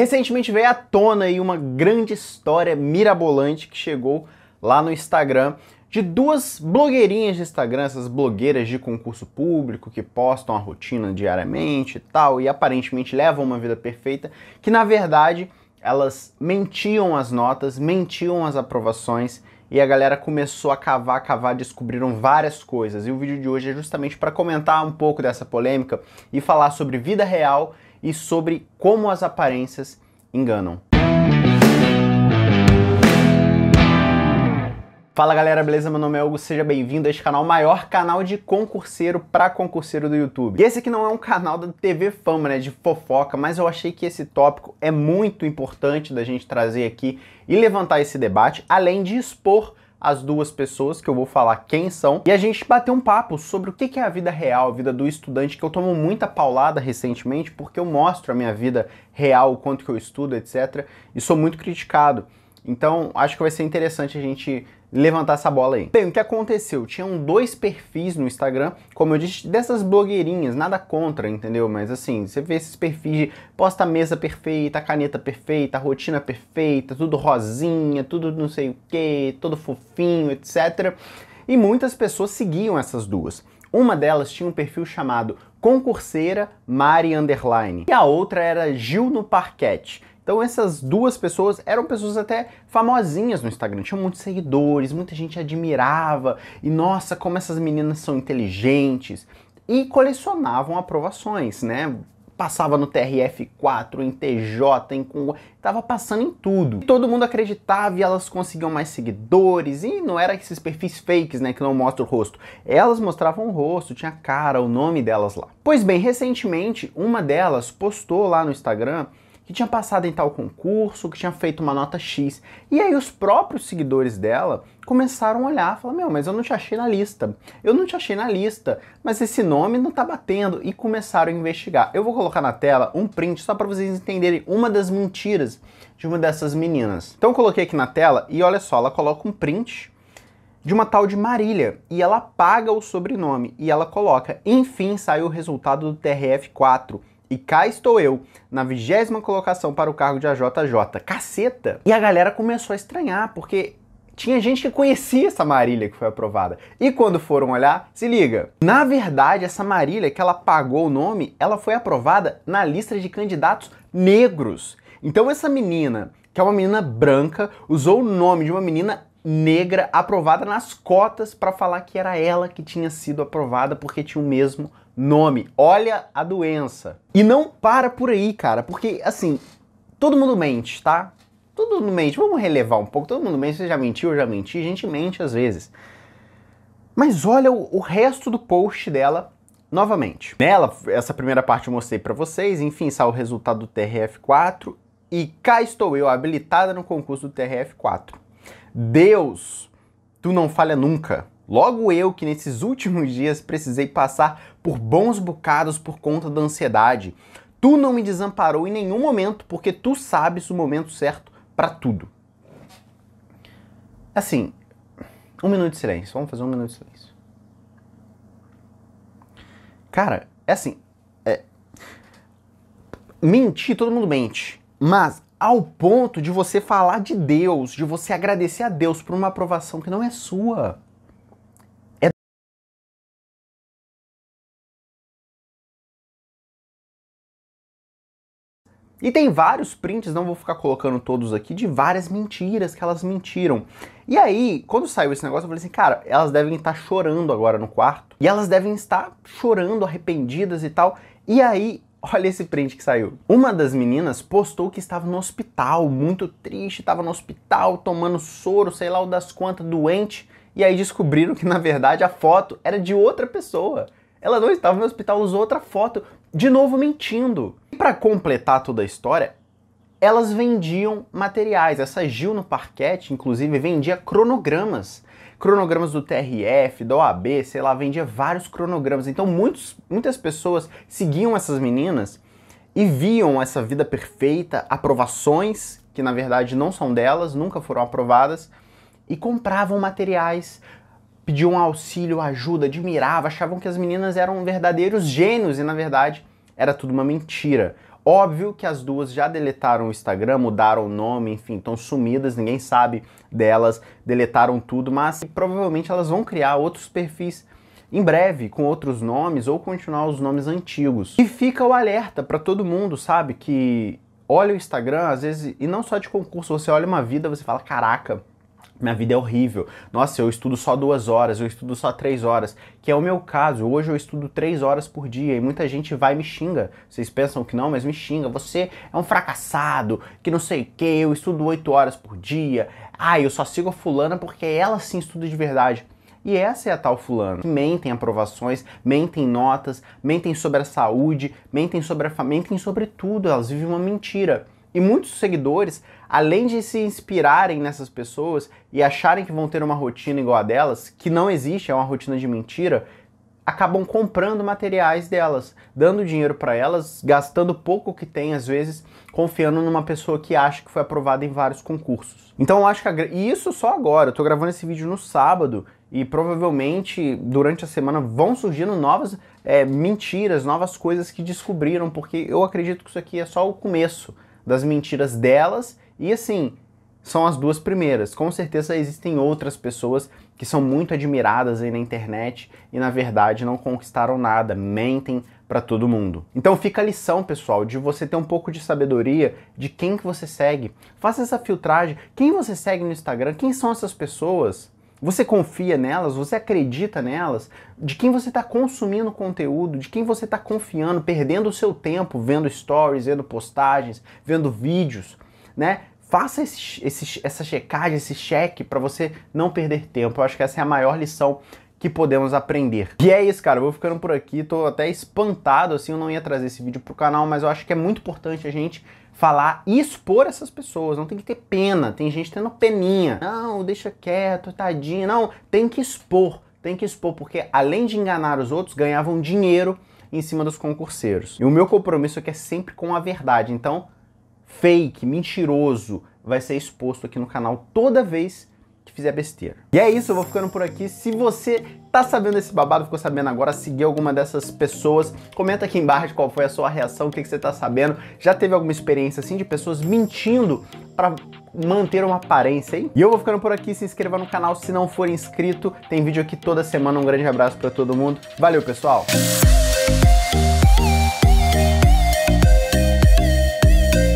Recentemente veio à tona aí uma grande história mirabolante que chegou lá no Instagram de duas blogueirinhas de Instagram, essas blogueiras de concurso público que postam a rotina diariamente e tal, e aparentemente levam uma vida perfeita, que na verdade elas mentiam as notas, mentiam as aprovações e a galera começou a cavar, a cavar, descobriram várias coisas. E o vídeo de hoje é justamente para comentar um pouco dessa polêmica e falar sobre vida real e sobre como as aparências enganam. Fala galera, beleza? Meu nome é Hugo, seja bem-vindo a este canal, maior canal de concurseiro para concurseiro do YouTube. E esse aqui não é um canal da TV Fama, né, de fofoca, mas eu achei que esse tópico é muito importante da gente trazer aqui e levantar esse debate, além de expor as duas pessoas, que eu vou falar quem são, e a gente bater um papo sobre o que é a vida real, a vida do estudante, que eu tomo muita paulada recentemente, porque eu mostro a minha vida real, o quanto que eu estudo, etc. E sou muito criticado. Então, acho que vai ser interessante a gente levantar essa bola aí. Bem, o que aconteceu? Tinham dois perfis no Instagram, como eu disse, dessas blogueirinhas, nada contra, entendeu? Mas assim, você vê esses perfis de posta mesa perfeita, caneta perfeita, rotina perfeita, tudo rosinha, tudo não sei o que, todo fofinho, etc. E muitas pessoas seguiam essas duas. Uma delas tinha um perfil chamado Concurseira Mari Underline e a outra era Gil no Parquete. Então essas duas pessoas eram pessoas até famosinhas no Instagram, tinham muitos seguidores, muita gente admirava e nossa, como essas meninas são inteligentes e colecionavam aprovações, né? Passava no TRF4, em TJ, em Congo, tava passando em tudo. Todo mundo acreditava e elas conseguiam mais seguidores, e não era esses perfis fakes, né, que não mostram o rosto. Elas mostravam o rosto, tinha a cara, o nome delas lá. Pois bem, recentemente, uma delas postou lá no Instagram que tinha passado em tal concurso, que tinha feito uma nota X. E aí os próprios seguidores dela começaram a olhar, falar: "Meu, mas eu não te achei na lista. Eu não te achei na lista, mas esse nome não tá batendo" e começaram a investigar. Eu vou colocar na tela um print só para vocês entenderem uma das mentiras de uma dessas meninas. Então eu coloquei aqui na tela e olha só, ela coloca um print de uma tal de Marília e ela apaga o sobrenome e ela coloca: "Enfim, saiu o resultado do TRF4". E cá estou eu, na vigésima colocação para o cargo de AJJ. Caceta! E a galera começou a estranhar, porque tinha gente que conhecia essa Marília que foi aprovada. E quando foram olhar, se liga. Na verdade, essa Marília que ela pagou o nome, ela foi aprovada na lista de candidatos negros. Então essa menina, que é uma menina branca, usou o nome de uma menina negra aprovada nas cotas para falar que era ela que tinha sido aprovada porque tinha o mesmo nome. Olha a doença. E não para por aí, cara, porque assim, todo mundo mente, tá? Todo mundo mente. Vamos relevar um pouco. Todo mundo mente. Você já mentiu, eu já menti. A gente mente às vezes. Mas olha o, o resto do post dela novamente. Nela, essa primeira parte eu mostrei para vocês. Enfim, saiu o resultado do TRF4. E cá estou eu, habilitada no concurso do TRF4. Deus, tu não falha nunca. Logo eu, que nesses últimos dias precisei passar por bons bocados por conta da ansiedade. Tu não me desamparou em nenhum momento, porque tu sabes o momento certo para tudo. Assim, um minuto de silêncio. Vamos fazer um minuto de silêncio. Cara, é assim. É... Mentir, todo mundo mente. Mas ao ponto de você falar de Deus, de você agradecer a Deus por uma aprovação que não é sua. É E tem vários prints, não vou ficar colocando todos aqui, de várias mentiras que elas mentiram. E aí, quando saiu esse negócio, eu falei assim, cara, elas devem estar chorando agora no quarto. E elas devem estar chorando, arrependidas e tal. E aí, Olha esse print que saiu. Uma das meninas postou que estava no hospital, muito triste, estava no hospital tomando soro, sei lá o das quantas, doente, e aí descobriram que na verdade a foto era de outra pessoa. Ela não estava no hospital, usou outra foto, de novo mentindo. E para completar toda a história, elas vendiam materiais. Essa Gil no parquete, inclusive, vendia cronogramas cronogramas do TRF, da OAB, sei lá, vendia vários cronogramas. Então muitos, muitas pessoas seguiam essas meninas e viam essa vida perfeita, aprovações que na verdade não são delas, nunca foram aprovadas, e compravam materiais, pediam auxílio, ajuda, admiravam, achavam que as meninas eram verdadeiros gênios e na verdade era tudo uma mentira. Óbvio que as duas já deletaram o Instagram, mudaram o nome, enfim, estão sumidas, ninguém sabe delas, deletaram tudo, mas provavelmente elas vão criar outros perfis em breve com outros nomes ou continuar os nomes antigos. E fica o alerta para todo mundo, sabe, que olha o Instagram, às vezes, e não só de concurso, você olha uma vida, você fala, caraca, minha vida é horrível. Nossa, eu estudo só duas horas, eu estudo só três horas, que é o meu caso. Hoje eu estudo três horas por dia e muita gente vai e me xinga. Vocês pensam que não, mas me xinga. Você é um fracassado, que não sei o que, eu estudo oito horas por dia. Ah, eu só sigo a fulana porque ela sim estuda de verdade. E essa é a tal fulana, que mentem aprovações, mentem notas, mentem sobre a saúde, mentem sobre a família, mentem sobre tudo, elas vivem uma mentira. E muitos seguidores, além de se inspirarem nessas pessoas e acharem que vão ter uma rotina igual a delas, que não existe, é uma rotina de mentira, acabam comprando materiais delas, dando dinheiro para elas, gastando pouco que tem às vezes, confiando numa pessoa que acha que foi aprovada em vários concursos. Então eu acho que a... e isso só agora, eu tô gravando esse vídeo no sábado e provavelmente durante a semana vão surgindo novas é, mentiras, novas coisas que descobriram, porque eu acredito que isso aqui é só o começo das mentiras delas e assim, são as duas primeiras. Com certeza existem outras pessoas que são muito admiradas aí na internet e na verdade não conquistaram nada, mentem para todo mundo. Então fica a lição, pessoal, de você ter um pouco de sabedoria de quem que você segue. Faça essa filtragem, quem você segue no Instagram, quem são essas pessoas? Você confia nelas? Você acredita nelas? De quem você está consumindo conteúdo? De quem você está confiando, perdendo o seu tempo vendo stories, vendo postagens, vendo vídeos, né? Faça esse, esse, essa checagem, esse cheque para você não perder tempo. Eu acho que essa é a maior lição que podemos aprender. E é isso, cara. Eu vou ficando por aqui. Tô até espantado, assim, eu não ia trazer esse vídeo pro canal, mas eu acho que é muito importante a gente falar e expor essas pessoas. Não tem que ter pena. Tem gente tendo peninha. Não, deixa quieto, tadinho. Não, tem que expor. Tem que expor, porque além de enganar os outros, ganhavam dinheiro em cima dos concurseiros. E o meu compromisso aqui é, é sempre com a verdade. Então, fake, mentiroso, vai ser exposto aqui no canal toda vez que fizer besteira. E é isso, eu vou ficando por aqui. Se você tá sabendo esse babado, ficou sabendo agora, seguir alguma dessas pessoas, comenta aqui embaixo qual foi a sua reação, o que, que você tá sabendo. Já teve alguma experiência assim de pessoas mentindo para manter uma aparência, hein? E eu vou ficando por aqui, se inscreva no canal se não for inscrito. Tem vídeo aqui toda semana, um grande abraço para todo mundo. Valeu, pessoal!